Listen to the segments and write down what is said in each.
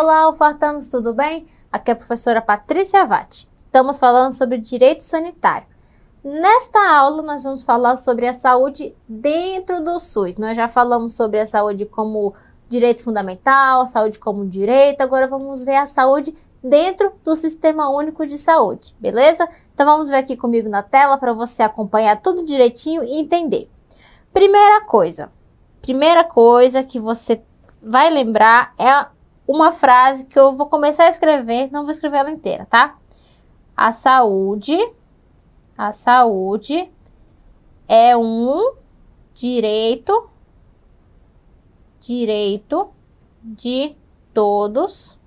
Olá, ofertanos, tudo bem? Aqui é a professora Patrícia Vatti. Estamos falando sobre direito sanitário. Nesta aula, nós vamos falar sobre a saúde dentro do SUS. Nós já falamos sobre a saúde como direito fundamental, a saúde como direito, agora vamos ver a saúde dentro do Sistema Único de Saúde, beleza? Então vamos ver aqui comigo na tela para você acompanhar tudo direitinho e entender. Primeira coisa, primeira coisa que você vai lembrar é uma frase que eu vou começar a escrever, não vou escrever ela inteira, tá? A saúde, a saúde é um direito, direito de todos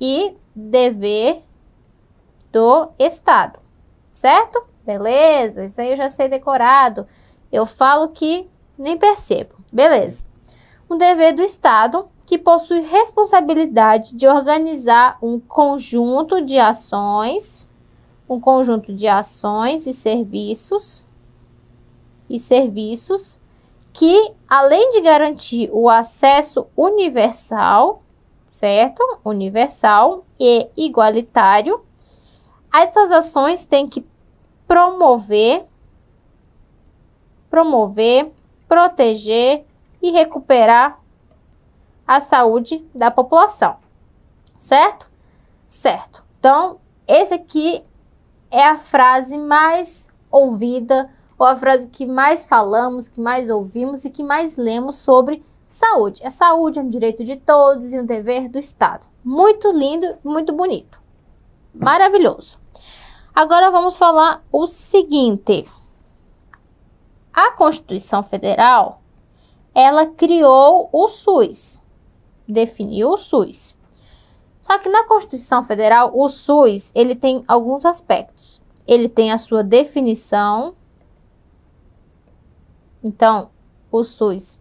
e dever do Estado, certo? Beleza, isso aí eu já sei decorado. Eu falo que nem percebo, beleza um dever do Estado que possui responsabilidade de organizar um conjunto de ações, um conjunto de ações e serviços e serviços que, além de garantir o acesso universal, certo? Universal e igualitário, essas ações têm que promover promover, proteger e recuperar a saúde da população. Certo? Certo. Então, esse aqui é a frase mais ouvida, ou a frase que mais falamos, que mais ouvimos e que mais lemos sobre saúde. A é saúde é um direito de todos e um dever do Estado. Muito lindo, muito bonito. Maravilhoso. Agora vamos falar o seguinte. A Constituição Federal ela criou o SUS, definiu o SUS. Só que na Constituição Federal, o SUS, ele tem alguns aspectos. Ele tem a sua definição. Então, o SUS,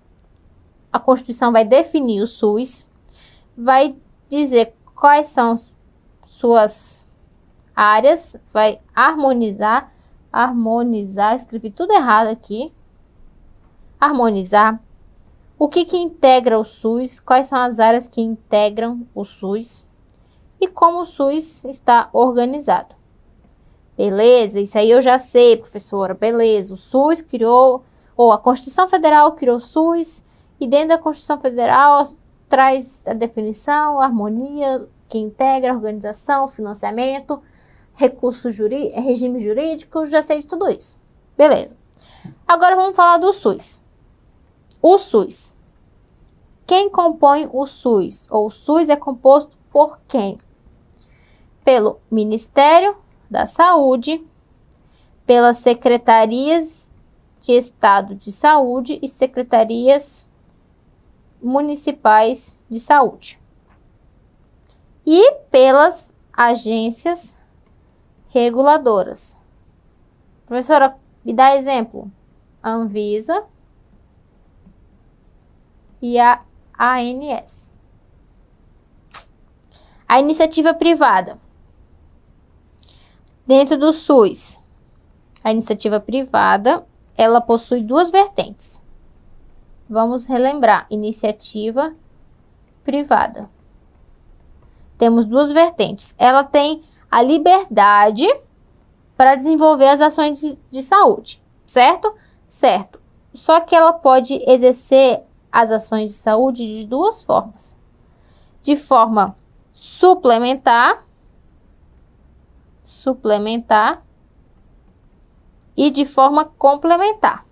a Constituição vai definir o SUS, vai dizer quais são suas áreas, vai harmonizar, harmonizar, escrevi tudo errado aqui. Harmonizar o que, que integra o SUS, quais são as áreas que integram o SUS e como o SUS está organizado. Beleza, isso aí eu já sei, professora. Beleza, o SUS criou, ou a Constituição Federal criou o SUS, e dentro da Constituição Federal traz a definição, a harmonia que integra organização, financiamento, recursos regime jurídico, já sei de tudo isso. Beleza. Agora vamos falar do SUS. O SUS. Quem compõe o SUS? Ou o SUS é composto por quem? Pelo Ministério da Saúde, pelas secretarias de Estado de Saúde e secretarias municipais de saúde. E pelas agências reguladoras. Professora, me dá exemplo. Anvisa, e a ANS. A iniciativa privada. Dentro do SUS, a iniciativa privada, ela possui duas vertentes. Vamos relembrar, iniciativa privada. Temos duas vertentes. Ela tem a liberdade para desenvolver as ações de, de saúde, certo? Certo. Só que ela pode exercer as ações de saúde de duas formas: de forma suplementar, suplementar e de forma complementar.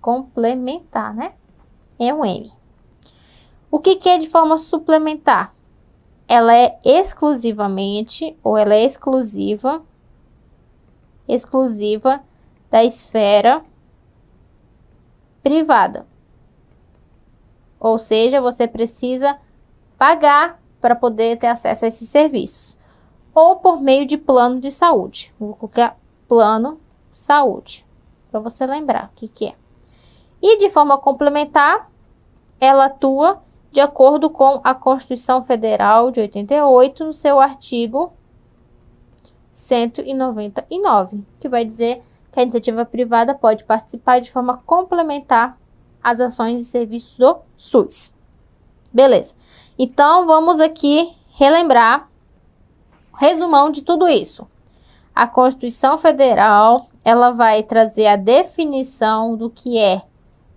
Complementar, né? É um M. O que, que é de forma suplementar? Ela é exclusivamente ou ela é exclusiva, exclusiva da esfera privada. Ou seja, você precisa pagar para poder ter acesso a esses serviços. Ou por meio de plano de saúde. Vou colocar plano saúde, para você lembrar o que, que é. E de forma complementar, ela atua de acordo com a Constituição Federal de 88, no seu artigo 199, que vai dizer que a iniciativa privada pode participar de forma complementar às ações e serviços do SUS. Beleza. Então vamos aqui relembrar resumão de tudo isso. A Constituição Federal, ela vai trazer a definição do que é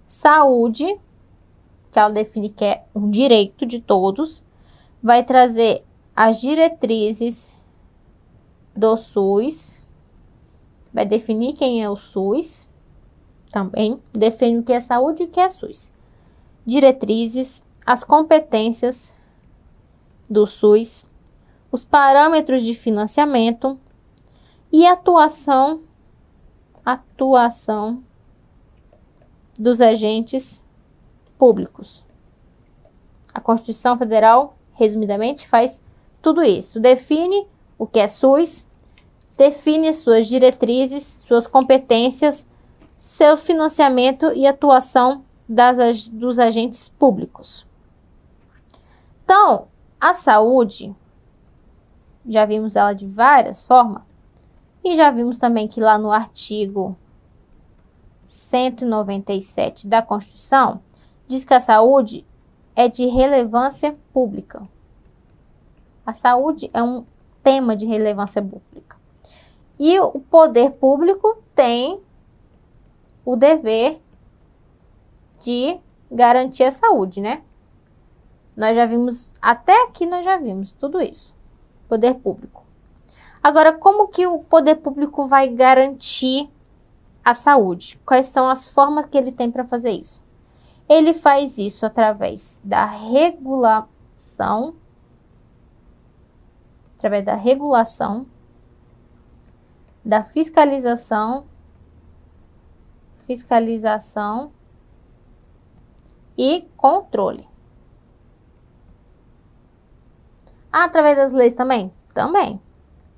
saúde, que ela define que é um direito de todos, vai trazer as diretrizes do SUS, vai definir quem é o SUS, também define o que é saúde e o que é SUS. Diretrizes, as competências do SUS, os parâmetros de financiamento e atuação atuação dos agentes públicos. A Constituição Federal, resumidamente, faz tudo isso. Define o que é SUS, define suas diretrizes, suas competências, seu financiamento e atuação das, dos agentes públicos. Então, a saúde, já vimos ela de várias formas, e já vimos também que lá no artigo 197 da Constituição, diz que a saúde é de relevância pública. A saúde é um tema de relevância pública. E o poder público tem o dever de garantir a saúde, né? Nós já vimos, até aqui nós já vimos tudo isso. Poder público. Agora, como que o poder público vai garantir a saúde? Quais são as formas que ele tem para fazer isso? Ele faz isso através da regulação, através da regulação da fiscalização, fiscalização e controle. Ah, através das leis também? Também.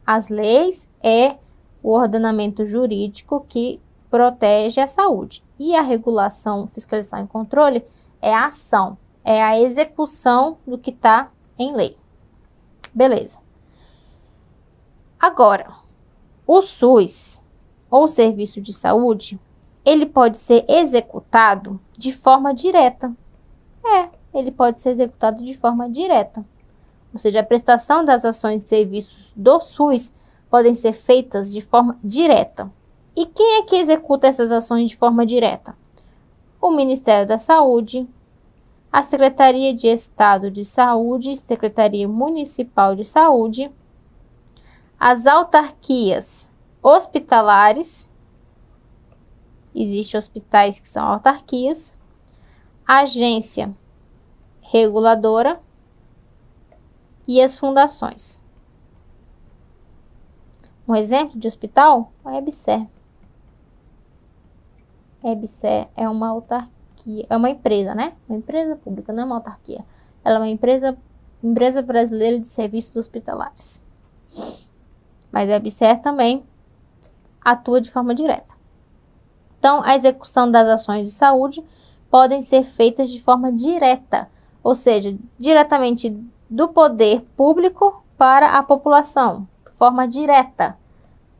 As leis é o ordenamento jurídico que protege a saúde. E a regulação, fiscalização e controle é a ação, é a execução do que está em lei. Beleza. Agora, o SUS, ou Serviço de Saúde, ele pode ser executado de forma direta. É, ele pode ser executado de forma direta. Ou seja, a prestação das ações e serviços do SUS podem ser feitas de forma direta. E quem é que executa essas ações de forma direta? O Ministério da Saúde, a Secretaria de Estado de Saúde, Secretaria Municipal de Saúde, as autarquias hospitalares, existem hospitais que são autarquias, agência reguladora e as fundações. Um exemplo de hospital é EBSER. EBSER é uma autarquia, é uma empresa, né? Uma empresa pública, não é uma autarquia. Ela é uma empresa, empresa brasileira de serviços hospitalares mas a EBSER também atua de forma direta. Então, a execução das ações de saúde podem ser feitas de forma direta, ou seja, diretamente do poder público para a população, de forma direta,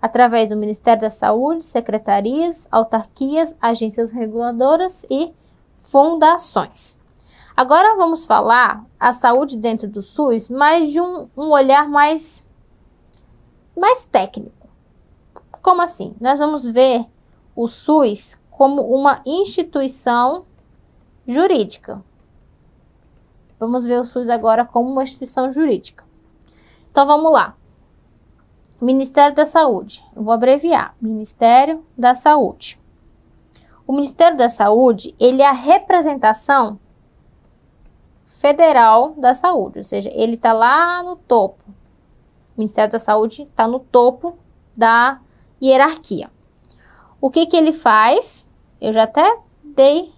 através do Ministério da Saúde, secretarias, autarquias, agências reguladoras e fundações. Agora vamos falar a saúde dentro do SUS, mas de um, um olhar mais mais técnico. Como assim? Nós vamos ver o SUS como uma instituição jurídica. Vamos ver o SUS agora como uma instituição jurídica. Então vamos lá. Ministério da Saúde. Eu vou abreviar. Ministério da Saúde. O Ministério da Saúde, ele é a representação federal da saúde, ou seja, ele está lá no topo, o Ministério da Saúde está no topo da hierarquia. O que, que ele faz? Eu já até dei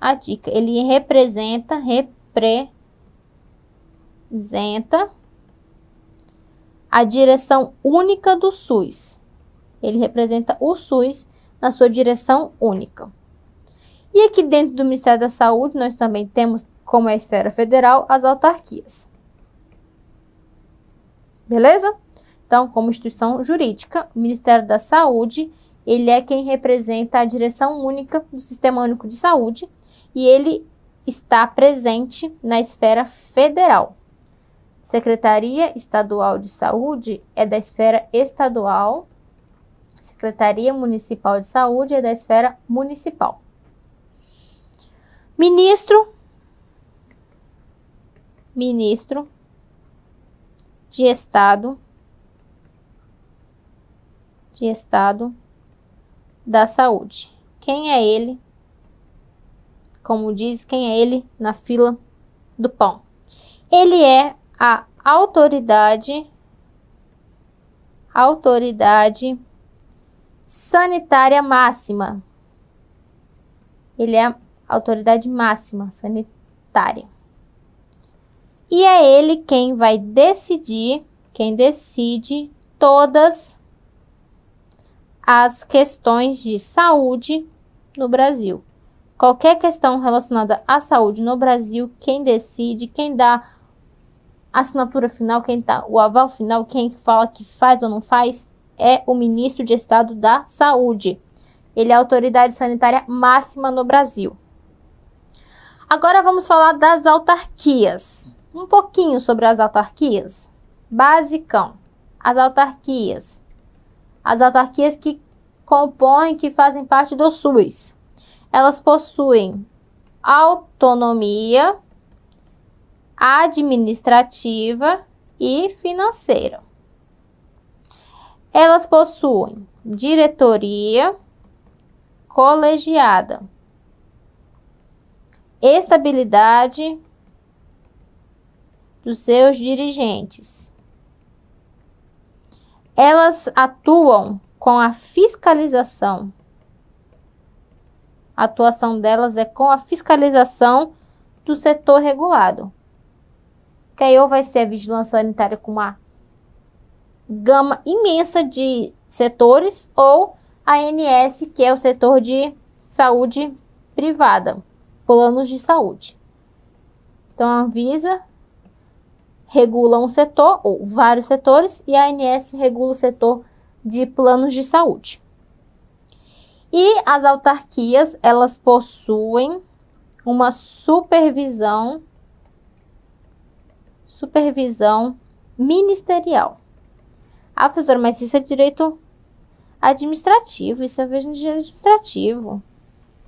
a dica. Ele representa, representa a direção única do SUS. Ele representa o SUS na sua direção única. E aqui dentro do Ministério da Saúde, nós também temos, como é a esfera federal, as autarquias beleza? Então, como instituição jurídica, o Ministério da Saúde, ele é quem representa a direção única do Sistema Único de Saúde e ele está presente na esfera federal. Secretaria Estadual de Saúde é da esfera estadual, Secretaria Municipal de Saúde é da esfera municipal. Ministro, ministro de estado de estado da saúde. Quem é ele? Como diz, quem é ele na fila do pão? Ele é a autoridade autoridade sanitária máxima. Ele é a autoridade máxima sanitária. E é ele quem vai decidir, quem decide todas as questões de saúde no Brasil. Qualquer questão relacionada à saúde no Brasil, quem decide, quem dá a assinatura final, quem dá o aval final, quem fala que faz ou não faz, é o ministro de Estado da Saúde. Ele é a autoridade sanitária máxima no Brasil. Agora vamos falar das autarquias. Um pouquinho sobre as autarquias. Basicão. As autarquias. As autarquias que compõem, que fazem parte do SUS. Elas possuem autonomia administrativa e financeira. Elas possuem diretoria colegiada, estabilidade dos seus dirigentes. Elas atuam com a fiscalização. A atuação delas é com a fiscalização do setor regulado. Que aí ou vai ser a vigilância sanitária com uma gama imensa de setores ou a ANS, que é o setor de saúde privada, planos de saúde. Então, a Anvisa regula um setor ou vários setores e a ANS regula o setor de planos de saúde. E as autarquias, elas possuem uma supervisão supervisão ministerial. Ah, professora, mas isso é direito administrativo, isso é direito administrativo.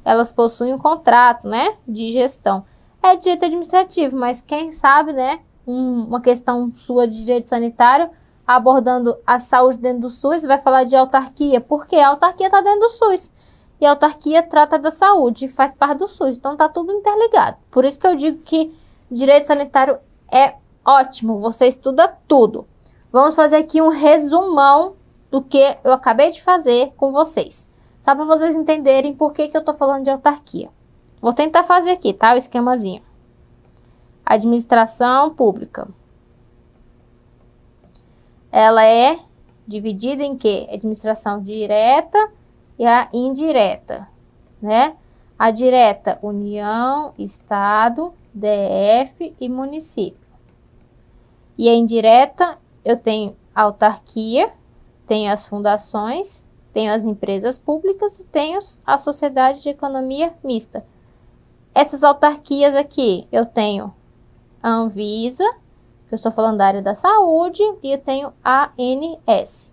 Elas possuem um contrato, né, de gestão. É direito administrativo, mas quem sabe, né, um, uma questão sua de direito sanitário, abordando a saúde dentro do SUS, vai falar de autarquia, porque a autarquia está dentro do SUS. E a autarquia trata da saúde, faz parte do SUS. Então tá tudo interligado. Por isso que eu digo que direito sanitário é ótimo, você estuda tudo. Vamos fazer aqui um resumão do que eu acabei de fazer com vocês. Só para vocês entenderem por que, que eu estou falando de autarquia. Vou tentar fazer aqui, tá? O esquemazinho. Administração pública. Ela é dividida em quê? Administração direta e a indireta, né? A direta, União, Estado, DF e município. E a indireta, eu tenho autarquia, tenho as fundações, tenho as empresas públicas e tenho a sociedade de economia mista. Essas autarquias aqui, eu tenho a Anvisa, que eu estou falando da área da saúde, e eu tenho a ANS.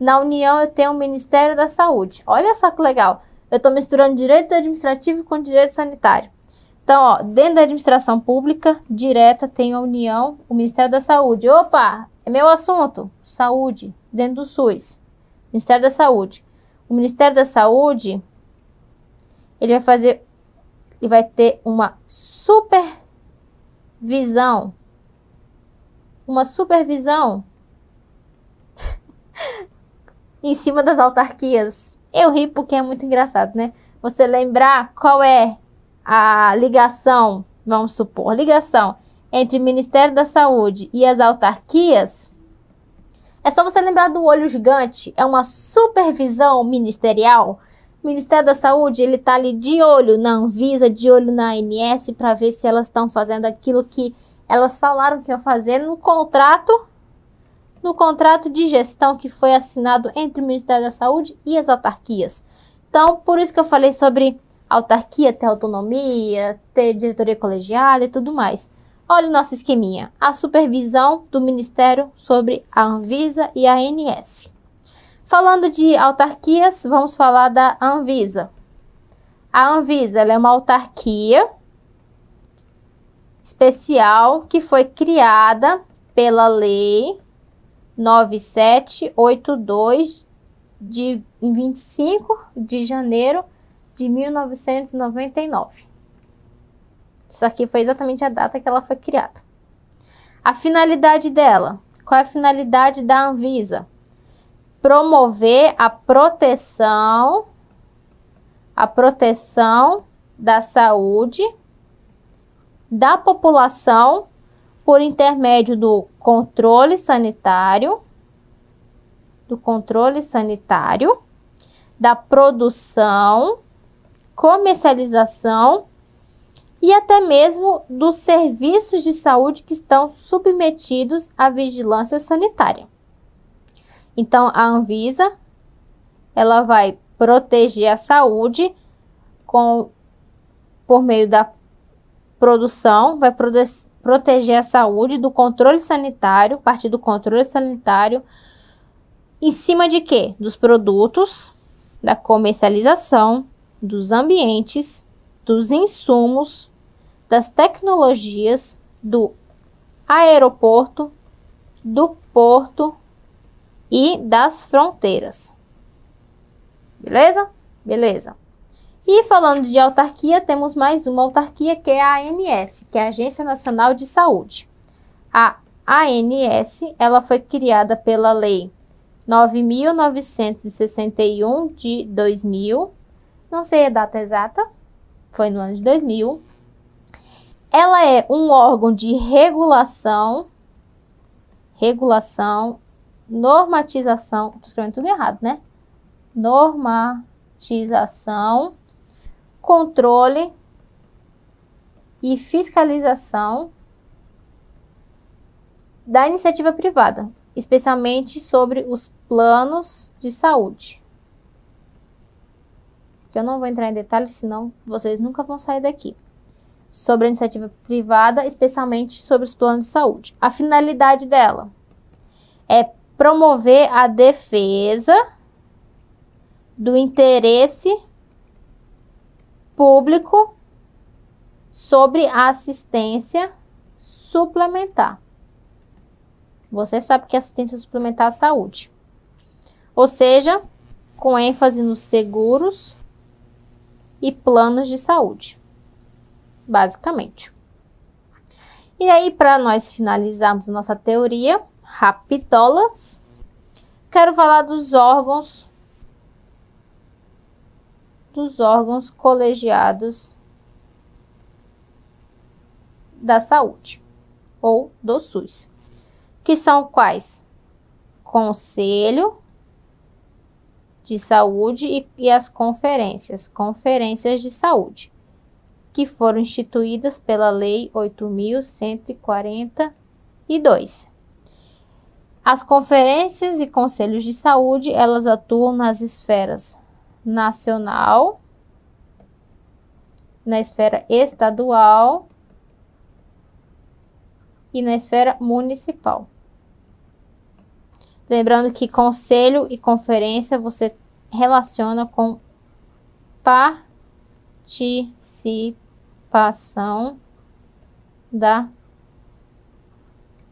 Na União eu tenho o Ministério da Saúde. Olha só que legal. Eu estou misturando direito administrativo com direito sanitário. Então, ó, dentro da administração pública direta tem a União, o Ministério da Saúde. Opa, é meu assunto, saúde, dentro do SUS, Ministério da Saúde. O Ministério da Saúde, ele vai fazer, e vai ter uma super visão, uma supervisão em cima das autarquias. Eu ri porque é muito engraçado, né? Você lembrar qual é a ligação, vamos supor, ligação entre o Ministério da Saúde e as autarquias. É só você lembrar do olho gigante, é uma supervisão ministerial Ministério da Saúde, ele tá ali de olho na Anvisa, de olho na ANS para ver se elas estão fazendo aquilo que elas falaram que iam fazer no contrato no contrato de gestão que foi assinado entre o Ministério da Saúde e as autarquias. Então, por isso que eu falei sobre autarquia ter autonomia, ter diretoria colegiada e tudo mais. Olha o nosso esqueminha: a supervisão do Ministério sobre a Anvisa e a ANS. Falando de autarquias, vamos falar da Anvisa. A Anvisa é uma autarquia especial que foi criada pela Lei 9782 de 25 de janeiro de 1999. Isso aqui foi exatamente a data que ela foi criada. A finalidade dela. Qual é a finalidade da Anvisa? promover a proteção, a proteção da saúde da população por intermédio do controle sanitário, do controle sanitário, da produção, comercialização e até mesmo dos serviços de saúde que estão submetidos à vigilância sanitária. Então, a Anvisa, ela vai proteger a saúde com, por meio da produção, vai prote proteger a saúde do controle sanitário, partir do controle sanitário, em cima de quê? Dos produtos, da comercialização, dos ambientes, dos insumos, das tecnologias, do aeroporto, do porto e das fronteiras. Beleza? Beleza. E falando de autarquia, temos mais uma autarquia que é a ANS, que é a Agência Nacional de Saúde. A ANS, ela foi criada pela Lei 9.961 de 2000, não sei a data exata, foi no ano de 2000. Ela é um órgão de regulação, regulação normatização, escrevendo tudo errado, né? Normatização, controle e fiscalização da iniciativa privada, especialmente sobre os planos de saúde. Que eu não vou entrar em detalhes, senão vocês nunca vão sair daqui. Sobre a iniciativa privada, especialmente sobre os planos de saúde. A finalidade dela é promover a defesa do interesse público sobre a assistência suplementar. Você sabe que é assistência suplementar à saúde. Ou seja, com ênfase nos seguros e planos de saúde, basicamente. E aí, para nós finalizarmos nossa teoria, rapítolas. Quero falar dos órgãos dos órgãos colegiados da saúde ou do SUS, que são quais? Conselho de Saúde e, e as conferências, conferências de saúde, que foram instituídas pela Lei 8142. As conferências e conselhos de saúde, elas atuam nas esferas nacional, na esfera estadual e na esfera municipal. Lembrando que conselho e conferência você relaciona com participação da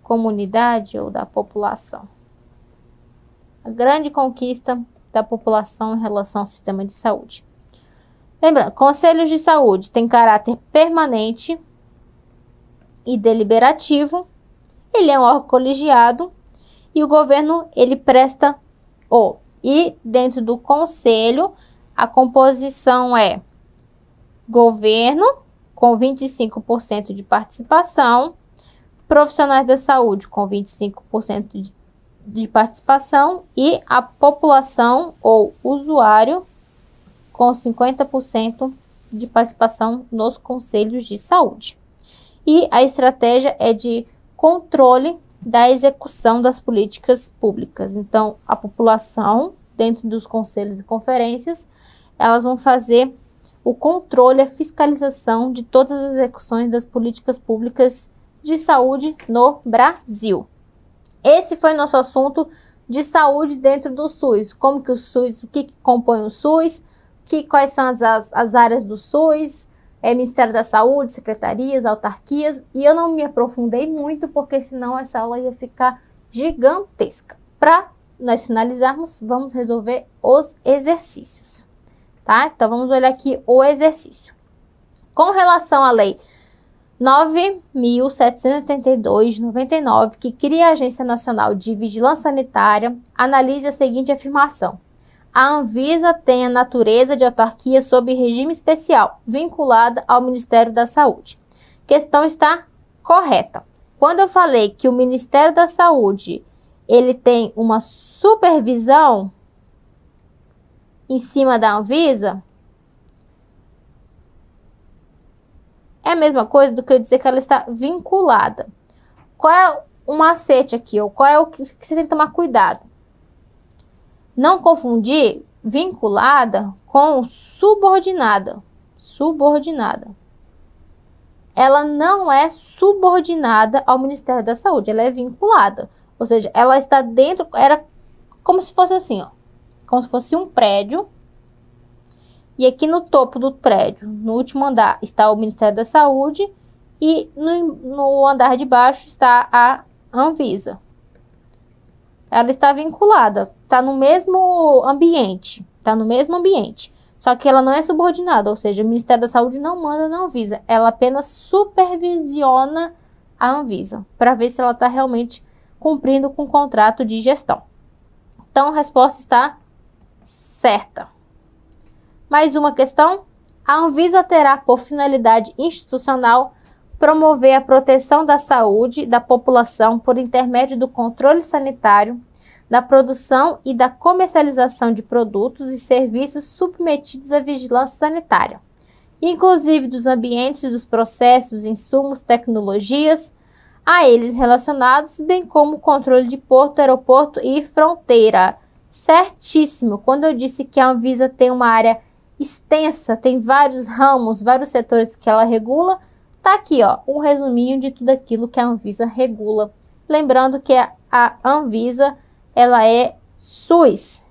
comunidade ou da população. A grande conquista da população em relação ao sistema de saúde. Lembra, conselhos de saúde têm caráter permanente e deliberativo. Ele é um órgão colegiado e o governo ele presta o oh, e dentro do conselho a composição é governo com 25% de participação, profissionais da saúde com 25% de, de participação e a população ou usuário com 50% de participação nos conselhos de saúde. E a estratégia é de controle da execução das políticas públicas. Então, a população, dentro dos conselhos e conferências, elas vão fazer o controle, a fiscalização de todas as execuções das políticas públicas de saúde no Brasil. Esse foi nosso assunto de saúde dentro do SUS. Como que o SUS, o que, que compõe o SUS, que, quais são as, as, as áreas do SUS, é, Ministério da Saúde, secretarias, autarquias. E eu não me aprofundei muito, porque senão essa aula ia ficar gigantesca. Para nós finalizarmos, vamos resolver os exercícios. Tá? Então, vamos olhar aqui o exercício. Com relação à lei 9.782-99, que cria a Agência Nacional de Vigilância Sanitária, analise a seguinte afirmação. A Anvisa tem a natureza de autarquia sob regime especial, vinculada ao Ministério da Saúde. Questão está correta. Quando eu falei que o Ministério da Saúde, ele tem uma supervisão em cima da Anvisa, É a mesma coisa do que eu dizer que ela está vinculada. Qual é o macete aqui? Ou qual é o que, que você tem que tomar cuidado? Não confundir vinculada com subordinada. Subordinada. Ela não é subordinada ao Ministério da Saúde, ela é vinculada. Ou seja, ela está dentro, era como se fosse assim, ó, como se fosse um prédio e aqui no topo do prédio, no último andar, está o Ministério da Saúde e no, no andar de baixo está a Anvisa. Ela está vinculada, está no mesmo ambiente, está no mesmo ambiente. Só que ela não é subordinada, ou seja, o Ministério da Saúde não manda na Anvisa, ela apenas supervisiona a Anvisa para ver se ela está realmente cumprindo com o contrato de gestão. Então a resposta está certa. Mais uma questão? A Anvisa terá por finalidade institucional promover a proteção da saúde da população por intermédio do controle sanitário, da produção e da comercialização de produtos e serviços submetidos à vigilância sanitária, inclusive dos ambientes, dos processos, insumos, tecnologias a eles relacionados, bem como controle de porto, aeroporto e fronteira. Certíssimo! Quando eu disse que a Anvisa tem uma área extensa, tem vários ramos, vários setores que ela regula. Tá aqui, ó, um resuminho de tudo aquilo que a Anvisa regula. Lembrando que a Anvisa, ela é SUS.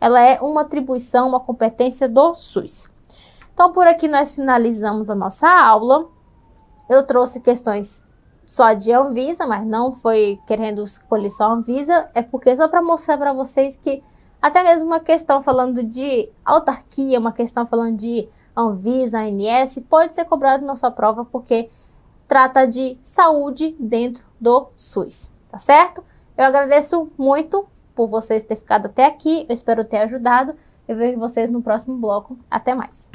Ela é uma atribuição, uma competência do SUS. Então, por aqui nós finalizamos a nossa aula. Eu trouxe questões só de Anvisa, mas não foi querendo escolher só Anvisa, é porque só para mostrar para vocês que até mesmo uma questão falando de autarquia, uma questão falando de Anvisa, ANS, pode ser cobrado na sua prova porque trata de saúde dentro do SUS, tá certo? Eu agradeço muito por vocês terem ficado até aqui, eu espero ter ajudado. Eu vejo vocês no próximo bloco. Até mais!